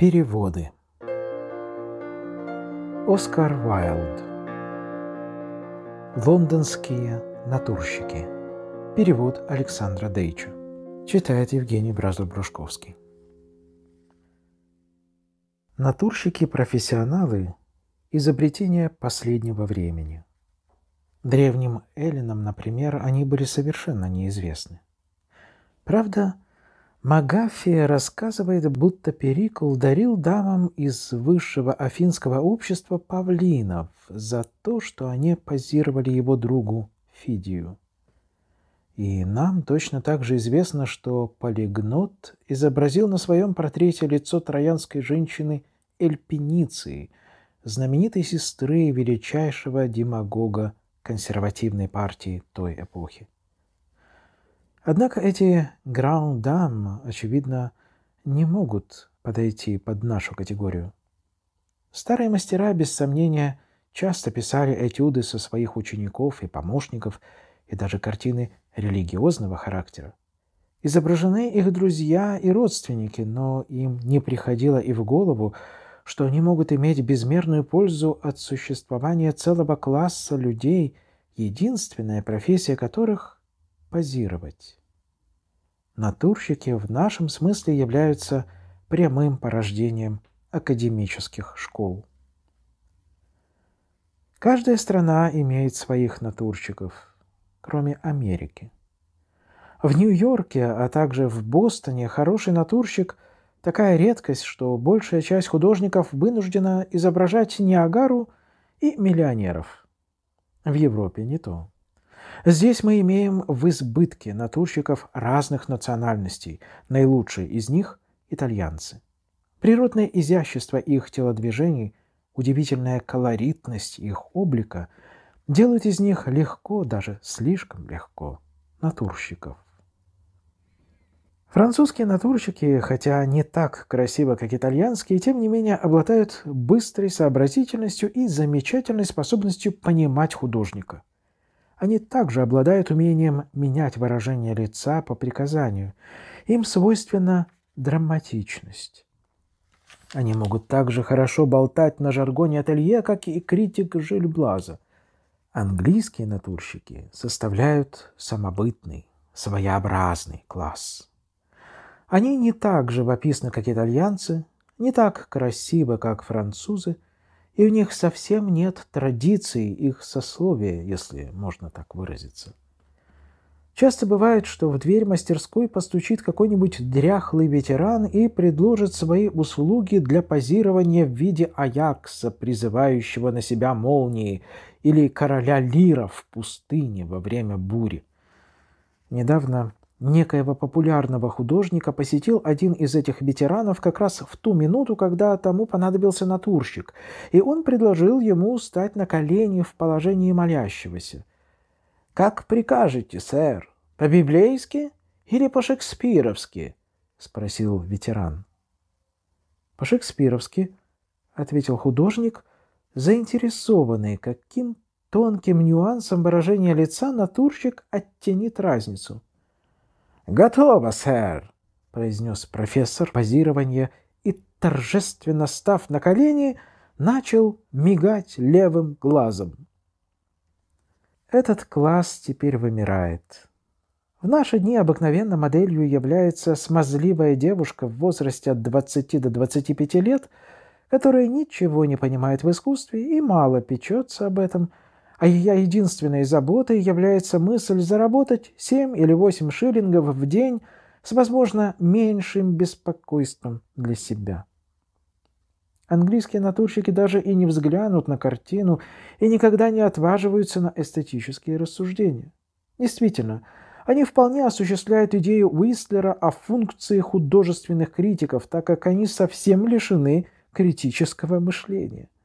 Переводы. Оскар Вайлд. Лондонские натурщики. Перевод Александра Дейча. Читает Евгений Бразлов-Брушковский. Натурщики-профессионалы – изобретение последнего времени. Древним эллинам, например, они были совершенно неизвестны. Правда, Магафия рассказывает, будто Перикл дарил дамам из высшего афинского общества павлинов за то, что они позировали его другу Фидию. И нам точно так же известно, что Полигнот изобразил на своем портрете лицо троянской женщины Эльпиниции, знаменитой сестры величайшего демагога консервативной партии той эпохи. Однако эти граундам, очевидно, не могут подойти под нашу категорию. Старые мастера, без сомнения, часто писали этюды со своих учеников и помощников, и даже картины религиозного характера. Изображены их друзья и родственники, но им не приходило и в голову, что они могут иметь безмерную пользу от существования целого класса людей, единственная профессия которых – позировать натурщики в нашем смысле являются прямым порождением академических школ. Каждая страна имеет своих натурщиков, кроме Америки. В Нью-Йорке, а также в Бостоне хороший натурщик – такая редкость, что большая часть художников вынуждена изображать Ниагару и миллионеров. В Европе не то. Здесь мы имеем в избытке натурщиков разных национальностей, наилучшие из них – итальянцы. Природное изящество их телодвижений, удивительная колоритность их облика делают из них легко, даже слишком легко, натурщиков. Французские натурщики, хотя не так красиво, как итальянские, тем не менее обладают быстрой сообразительностью и замечательной способностью понимать художника – они также обладают умением менять выражение лица по приказанию. Им свойственна драматичность. Они могут также хорошо болтать на жаргоне ателье, как и критик Жильблаза. Английские натурщики составляют самобытный, своеобразный класс. Они не так живописны, как итальянцы, не так красивы, как французы – и у них совсем нет традиций их сословия, если можно так выразиться. Часто бывает, что в дверь мастерской постучит какой-нибудь дряхлый ветеран и предложит свои услуги для позирования в виде аякса, призывающего на себя молнии, или короля лира в пустыне во время бури. Недавно Некоего популярного художника посетил один из этих ветеранов как раз в ту минуту, когда тому понадобился натурщик, и он предложил ему стать на колени в положении молящегося. «Как прикажете, сэр, по-библейски или по-шекспировски?» — спросил ветеран. «По-шекспировски», — ответил художник, заинтересованный, каким тонким нюансом выражения лица натурщик оттенит разницу — «Готово, сэр!» — произнес профессор позирования и, торжественно став на колени, начал мигать левым глазом. Этот класс теперь вымирает. В наши дни обыкновенно моделью является смазливая девушка в возрасте от 20 до 25 лет, которая ничего не понимает в искусстве и мало печется об этом – а ее единственной заботой является мысль заработать 7 или 8 шиллингов в день с, возможно, меньшим беспокойством для себя. Английские натурщики даже и не взглянут на картину и никогда не отваживаются на эстетические рассуждения. Действительно, они вполне осуществляют идею Уистлера о функции художественных критиков, так как они совсем лишены критического мышления –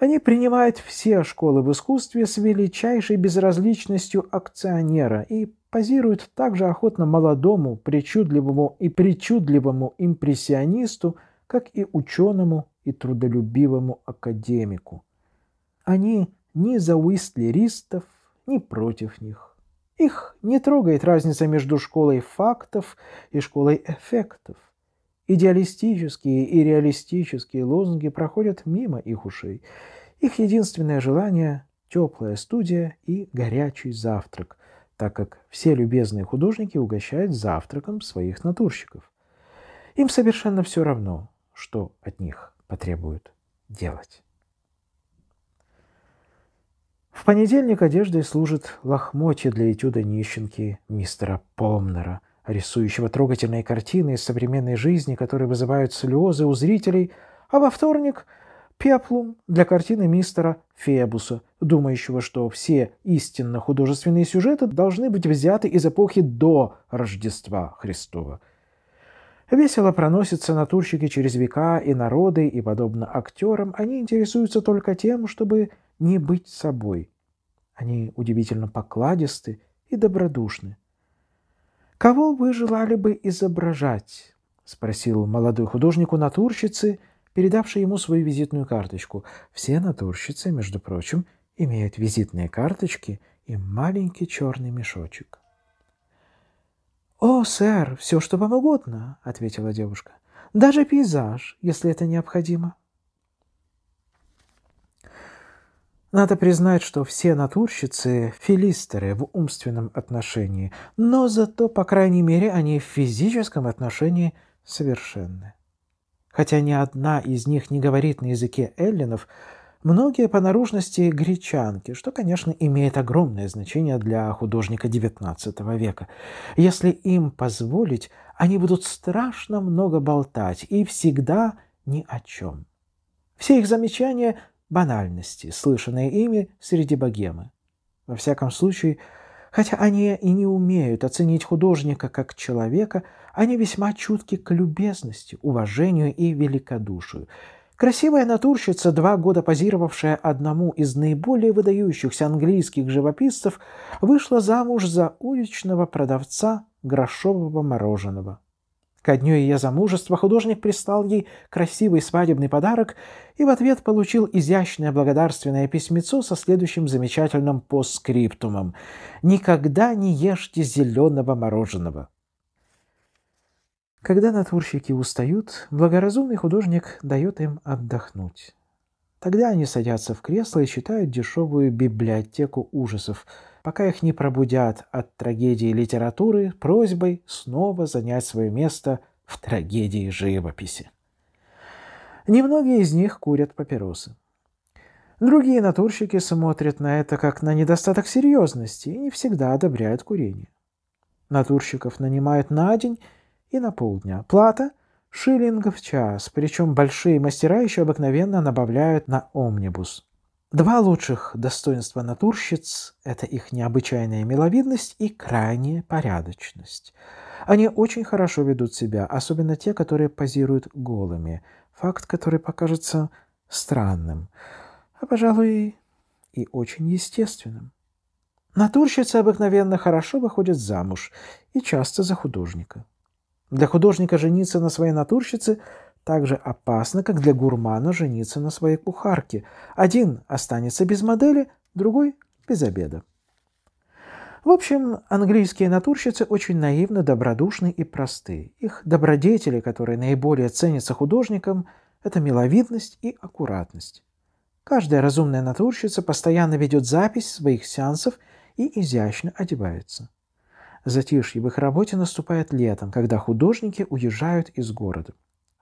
они принимают все школы в искусстве с величайшей безразличностью акционера и позируют также охотно молодому, причудливому и причудливому импрессионисту, как и ученому и трудолюбивому академику. Они ни за уистлеристов, ни против них. Их не трогает разница между школой фактов и школой эффектов. Идеалистические и реалистические лозунги проходят мимо их ушей. Их единственное желание – теплая студия и горячий завтрак, так как все любезные художники угощают завтраком своих натурщиков. Им совершенно все равно, что от них потребуют делать. В понедельник одеждой служит лохмотье для этюда нищенки мистера Помнера – рисующего трогательные картины из современной жизни, которые вызывают слезы у зрителей, а во вторник – пеплум для картины мистера Фебуса, думающего, что все истинно художественные сюжеты должны быть взяты из эпохи до Рождества Христова. Весело проносятся натурщики через века и народы, и, подобно актерам, они интересуются только тем, чтобы не быть собой. Они удивительно покладисты и добродушны. «Кого вы желали бы изображать?» — спросил молодой художник у натурщицы, передавшей ему свою визитную карточку. Все натурщицы, между прочим, имеют визитные карточки и маленький черный мешочек. «О, сэр, все, что вам угодно», — ответила девушка. «Даже пейзаж, если это необходимо». Надо признать, что все натурщицы – филистеры в умственном отношении, но зато, по крайней мере, они в физическом отношении совершенны. Хотя ни одна из них не говорит на языке эллинов, многие по наружности – гречанки, что, конечно, имеет огромное значение для художника XIX века. Если им позволить, они будут страшно много болтать и всегда ни о чем. Все их замечания банальности, слышанные ими среди богемы. Во всяком случае, хотя они и не умеют оценить художника как человека, они весьма чутки к любезности, уважению и великодушию. Красивая натурщица, два года позировавшая одному из наиболее выдающихся английских живописцев, вышла замуж за уличного продавца грошового мороженого. Ко дню ее замужества художник прислал ей красивый свадебный подарок и в ответ получил изящное благодарственное письмецо со следующим замечательным постскриптумом «Никогда не ешьте зеленого мороженого». Когда натурщики устают, благоразумный художник дает им отдохнуть. Тогда они садятся в кресло и читают дешевую библиотеку ужасов, пока их не пробудят от трагедии литературы просьбой снова занять свое место в трагедии живописи. Немногие из них курят папиросы. Другие натурщики смотрят на это как на недостаток серьезности и не всегда одобряют курение. Натурщиков нанимают на день и на полдня. Плата шиллинг в час, причем большие мастера еще обыкновенно набавляют на омнибус. Два лучших достоинства натурщиц – это их необычайная миловидность и крайняя порядочность. Они очень хорошо ведут себя, особенно те, которые позируют голыми, факт, который покажется странным, а, пожалуй, и очень естественным. Натурщицы обыкновенно хорошо выходят замуж и часто за художника. Для художника жениться на своей натурщице так же опасно, как для гурмана жениться на своей кухарке. Один останется без модели, другой – без обеда. В общем, английские натурщицы очень наивно добродушны и просты. Их добродетели, которые наиболее ценятся художникам, это миловидность и аккуратность. Каждая разумная натурщица постоянно ведет запись своих сеансов и изящно одевается. Затишье в их работе наступает летом, когда художники уезжают из города.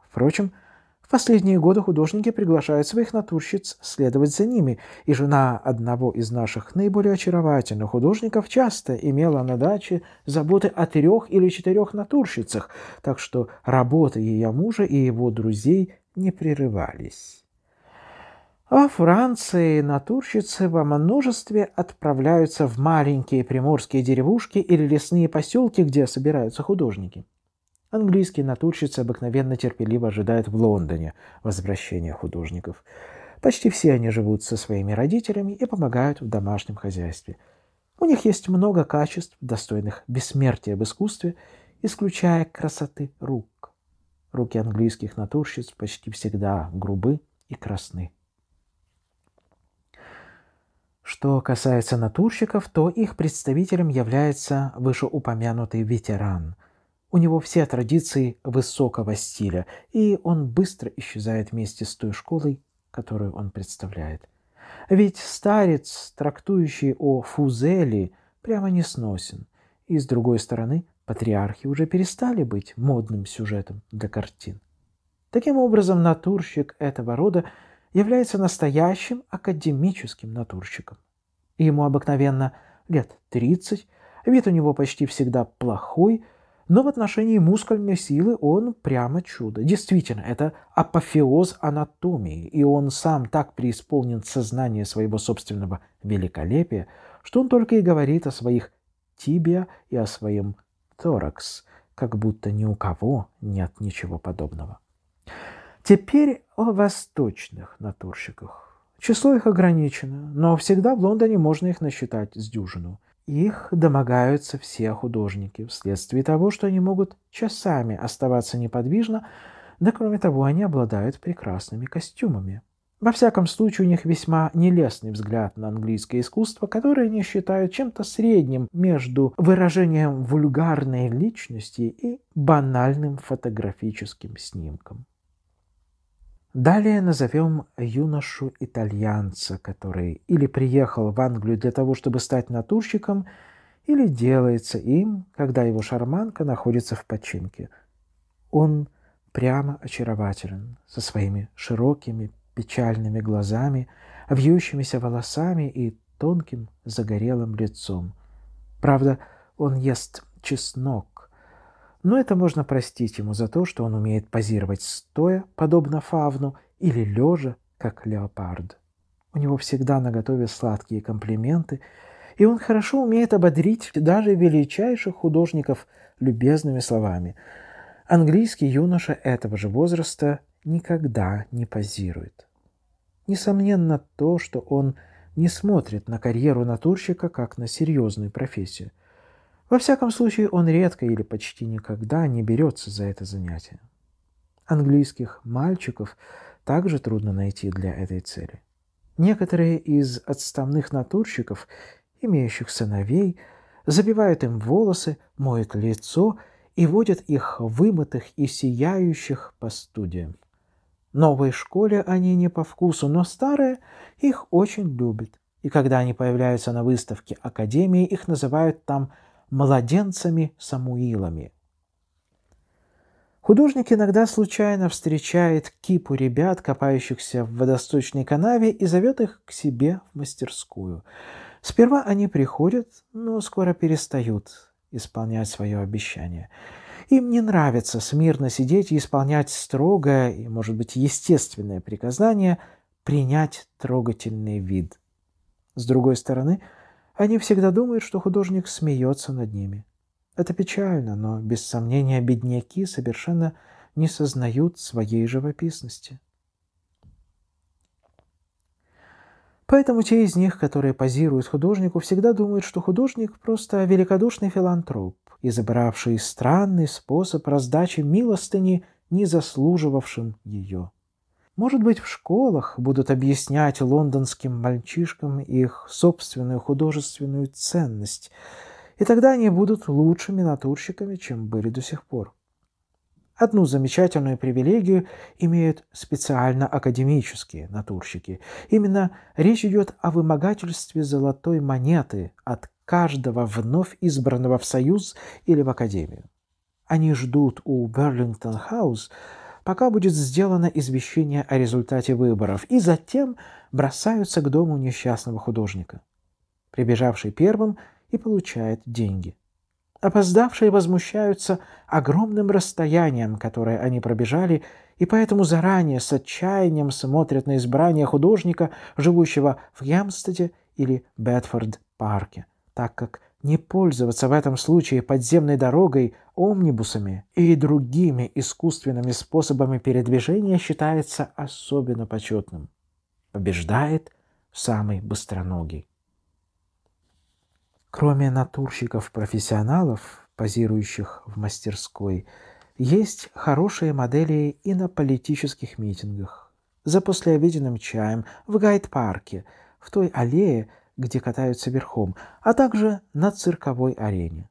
Впрочем, в последние годы художники приглашают своих натурщиц следовать за ними, и жена одного из наших наиболее очаровательных художников часто имела на даче заботы о трех или четырех натурщицах, так что работы ее мужа и его друзей не прерывались. Во Франции натурщицы во множестве отправляются в маленькие приморские деревушки или лесные поселки, где собираются художники. Английские натурщицы обыкновенно терпеливо ожидают в Лондоне возвращения художников. Почти все они живут со своими родителями и помогают в домашнем хозяйстве. У них есть много качеств, достойных бессмертия в искусстве, исключая красоты рук. Руки английских натурщиц почти всегда грубы и красны. Что касается натурщиков, то их представителем является вышеупомянутый ветеран. У него все традиции высокого стиля, и он быстро исчезает вместе с той школой, которую он представляет. Ведь старец, трактующий о фузели, прямо не сносен. И, с другой стороны, патриархи уже перестали быть модным сюжетом для картин. Таким образом, натурщик этого рода – является настоящим академическим натурщиком. Ему обыкновенно лет 30, вид у него почти всегда плохой, но в отношении мускульной силы он прямо чудо. Действительно, это апофеоз анатомии, и он сам так преисполнен сознание своего собственного великолепия, что он только и говорит о своих тибия и о своем торакс, как будто ни у кого нет ничего подобного. Теперь о восточных натурщиках. Число их ограничено, но всегда в Лондоне можно их насчитать с дюжину. Их домогаются все художники вследствие того, что они могут часами оставаться неподвижно, да кроме того они обладают прекрасными костюмами. Во всяком случае, у них весьма нелестный взгляд на английское искусство, которое они считают чем-то средним между выражением вульгарной личности и банальным фотографическим снимком. Далее назовем юношу-итальянца, который или приехал в Англию для того, чтобы стать натурщиком, или делается им, когда его шарманка находится в починке. Он прямо очарователен, со своими широкими печальными глазами, вьющимися волосами и тонким загорелым лицом. Правда, он ест чеснок, но это можно простить ему за то, что он умеет позировать стоя, подобно фавну, или лежа, как леопард. У него всегда наготове сладкие комплименты, и он хорошо умеет ободрить даже величайших художников любезными словами. Английский юноша этого же возраста никогда не позирует. Несомненно то, что он не смотрит на карьеру натурщика как на серьезную профессию – во всяком случае, он редко или почти никогда не берется за это занятие. Английских мальчиков также трудно найти для этой цели. Некоторые из отставных натурщиков, имеющих сыновей, забивают им волосы, моют лицо и водят их вымытых и сияющих по студиям. Новой школе они не по вкусу, но старая их очень любит. И когда они появляются на выставке Академии, их называют там – младенцами Самуилами. Художник иногда случайно встречает кипу ребят, копающихся в водосточной канаве, и зовет их к себе в мастерскую. Сперва они приходят, но скоро перестают исполнять свое обещание. Им не нравится смирно сидеть и исполнять строгое и, может быть, естественное приказание принять трогательный вид. С другой стороны – они всегда думают, что художник смеется над ними. Это печально, но, без сомнения, бедняки совершенно не сознают своей живописности. Поэтому те из них, которые позируют художнику, всегда думают, что художник просто великодушный филантроп, изобравший странный способ раздачи милостыни, не заслуживавшим ее. Может быть, в школах будут объяснять лондонским мальчишкам их собственную художественную ценность, и тогда они будут лучшими натурщиками, чем были до сих пор. Одну замечательную привилегию имеют специально академические натурщики. Именно речь идет о вымогательстве золотой монеты от каждого вновь избранного в Союз или в Академию. Они ждут у Берлингтон-хаус пока будет сделано извещение о результате выборов, и затем бросаются к дому несчастного художника. Прибежавший первым и получает деньги. Опоздавшие возмущаются огромным расстоянием, которое они пробежали, и поэтому заранее с отчаянием смотрят на избрание художника, живущего в Ямстеде или Бетфорд-парке, так как не пользоваться в этом случае подземной дорогой, омнибусами и другими искусственными способами передвижения считается особенно почетным. Побеждает самый быстроногий. Кроме натурщиков-профессионалов, позирующих в мастерской, есть хорошие модели и на политических митингах, за послеобеденным чаем, в гайд-парке, в той аллее, где катаются верхом, а также на цирковой арене.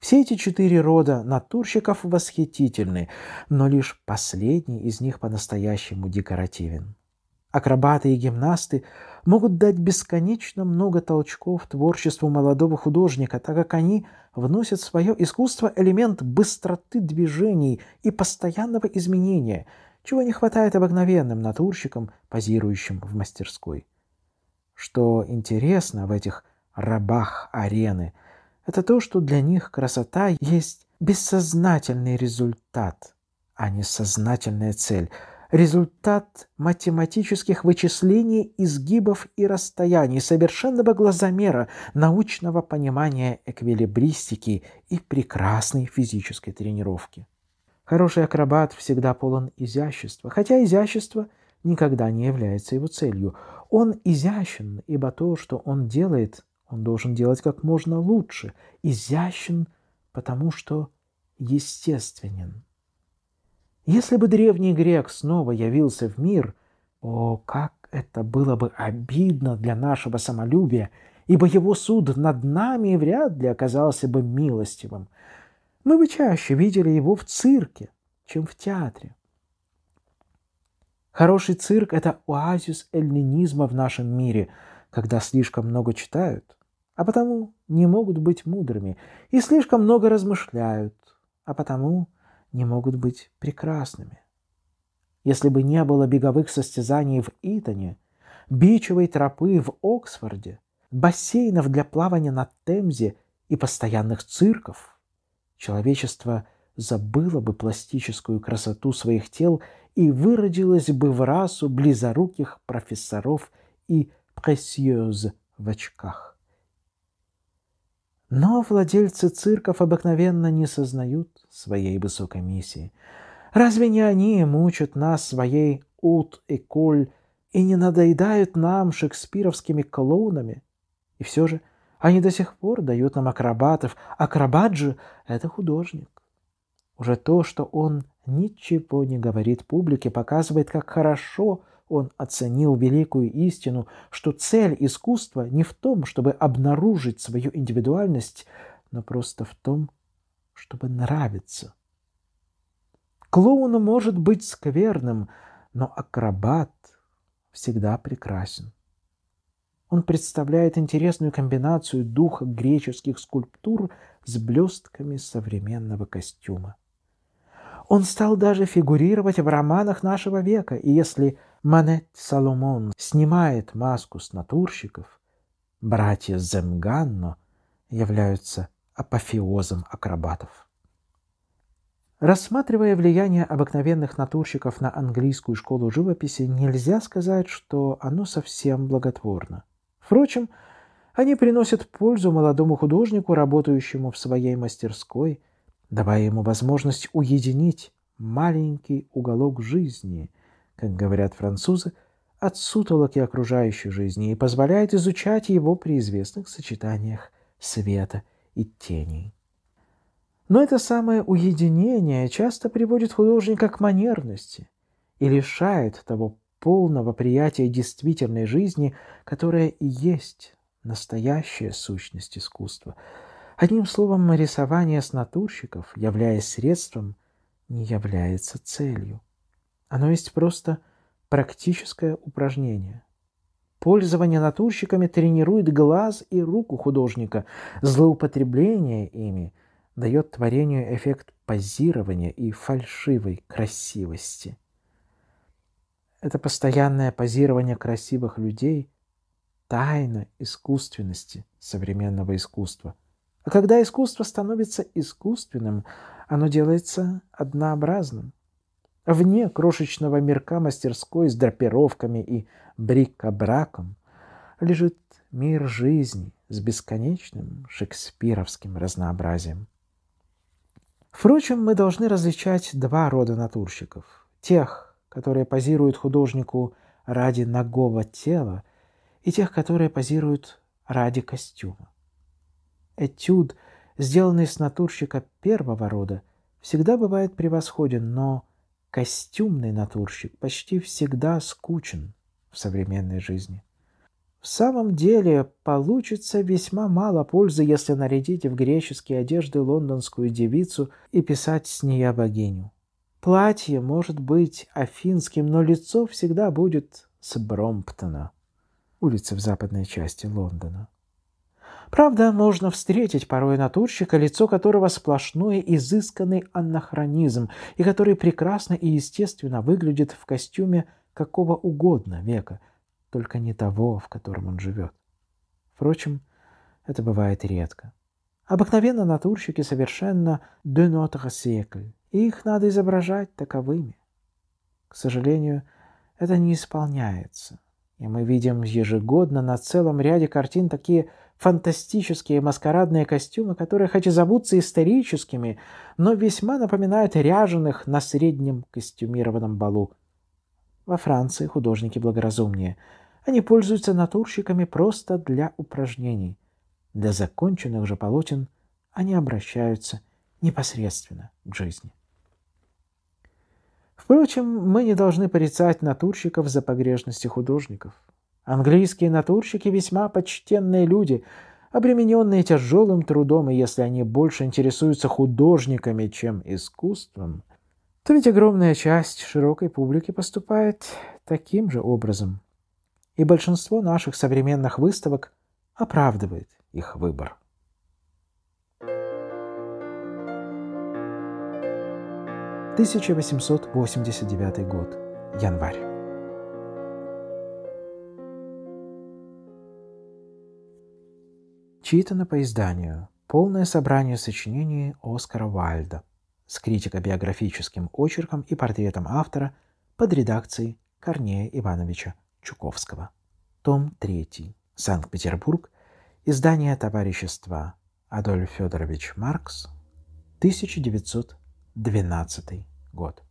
Все эти четыре рода натурщиков восхитительны, но лишь последний из них по-настоящему декоративен. Акробаты и гимнасты могут дать бесконечно много толчков творчеству молодого художника, так как они вносят в свое искусство элемент быстроты движений и постоянного изменения, чего не хватает обыкновенным натурщикам, позирующим в мастерской. Что интересно в этих рабах арены, это то, что для них красота есть бессознательный результат, а не сознательная цель. Результат математических вычислений, изгибов и расстояний, совершенного глазомера, научного понимания эквилибристики и прекрасной физической тренировки. Хороший акробат всегда полон изящества, хотя изящество – никогда не является его целью. Он изящен, ибо то, что он делает, он должен делать как можно лучше. Изящен, потому что естественен. Если бы древний грек снова явился в мир, о, как это было бы обидно для нашего самолюбия, ибо его суд над нами вряд ли оказался бы милостивым. Мы бы чаще видели его в цирке, чем в театре. Хороший цирк – это оазис эллинизма в нашем мире, когда слишком много читают, а потому не могут быть мудрыми, и слишком много размышляют, а потому не могут быть прекрасными. Если бы не было беговых состязаний в Итоне, бичевой тропы в Оксфорде, бассейнов для плавания на Темзе и постоянных цирков, человечество забыло бы пластическую красоту своих тел и выродилась бы в расу близоруких профессоров и пресьез в очках. Но владельцы цирков обыкновенно не сознают своей высокой миссии. Разве не они мучат нас своей ут и коль и не надоедают нам шекспировскими клоунами? И все же они до сих пор дают нам акробатов. Акробат же — это художник. Уже то, что он ничего не говорит публике, показывает, как хорошо он оценил великую истину, что цель искусства не в том, чтобы обнаружить свою индивидуальность, но просто в том, чтобы нравиться. Клоун может быть скверным, но акробат всегда прекрасен. Он представляет интересную комбинацию духа греческих скульптур с блестками современного костюма. Он стал даже фигурировать в романах нашего века, и если Манет Соломон снимает маску с натурщиков, братья Земганно являются апофеозом акробатов. Рассматривая влияние обыкновенных натурщиков на английскую школу живописи, нельзя сказать, что оно совсем благотворно. Впрочем, они приносят пользу молодому художнику, работающему в своей мастерской – давая ему возможность уединить маленький уголок жизни, как говорят французы, от сутолоки окружающей жизни и позволяет изучать его при известных сочетаниях света и теней. Но это самое уединение часто приводит художника к манерности и лишает того полного приятия действительной жизни, которая и есть настоящая сущность искусства, Одним словом, рисование с натурщиков, являясь средством, не является целью. Оно есть просто практическое упражнение. Пользование натурщиками тренирует глаз и руку художника. Злоупотребление ими дает творению эффект позирования и фальшивой красивости. Это постоянное позирование красивых людей – тайна искусственности современного искусства – а когда искусство становится искусственным, оно делается однообразным. Вне крошечного мирка мастерской с драпировками и брикобраком лежит мир жизни с бесконечным шекспировским разнообразием. Впрочем, мы должны различать два рода натурщиков. Тех, которые позируют художнику ради нагого тела, и тех, которые позируют ради костюма этюд, сделанный с натурщика первого рода, всегда бывает превосходен, но костюмный натурщик почти всегда скучен в современной жизни. В самом деле получится весьма мало пользы, если нарядить в греческие одежды лондонскую девицу и писать с нее богиню. Платье может быть афинским, но лицо всегда будет с Бромптона, улицы в западной части Лондона. Правда, можно встретить порой натурщика, лицо которого сплошной изысканный анахронизм, и который прекрасно и естественно выглядит в костюме какого угодно века, только не того, в котором он живет. Впрочем, это бывает редко. Обыкновенно натурщики совершенно «de notre siècle», и их надо изображать таковыми. К сожалению, это не исполняется, и мы видим ежегодно на целом ряде картин такие – фантастические маскарадные костюмы, которые хоть и зовутся историческими, но весьма напоминают ряженых на среднем костюмированном балу. Во Франции художники благоразумнее. Они пользуются натурщиками просто для упражнений. Для законченных же полотен они обращаются непосредственно к жизни. Впрочем, мы не должны порицать натурщиков за погрешности художников. Английские натурщики весьма почтенные люди, обремененные тяжелым трудом, и если они больше интересуются художниками, чем искусством, то ведь огромная часть широкой публики поступает таким же образом. И большинство наших современных выставок оправдывает их выбор. – 1889 год, январь. читано по изданию полное собрание сочинений Оскара Вальда с критико-биографическим очерком и портретом автора под редакцией Корнея Ивановича Чуковского. Том 3. Санкт-Петербург. Издание товарищества Адольф Федорович Маркс. 1912 год.